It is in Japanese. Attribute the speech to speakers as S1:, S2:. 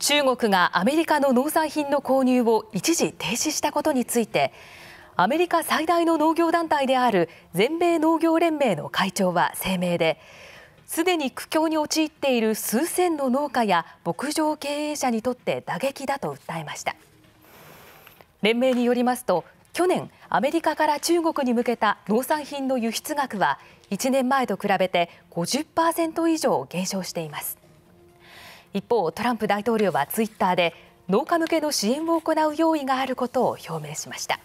S1: 中国がアメリカの農産品の購入を一時停止したことについてアメリカ最大の農業団体である全米農業連盟の会長は声明ですでに苦境に陥っている数千の農家や牧場経営者にとって打撃だと訴えました連盟によりますと去年アメリカから中国に向けた農産品の輸出額は1年前と比べて50%以上減少しています一方トランプ大統領はツイッターで農家向けの支援を行う用意があることを表明しました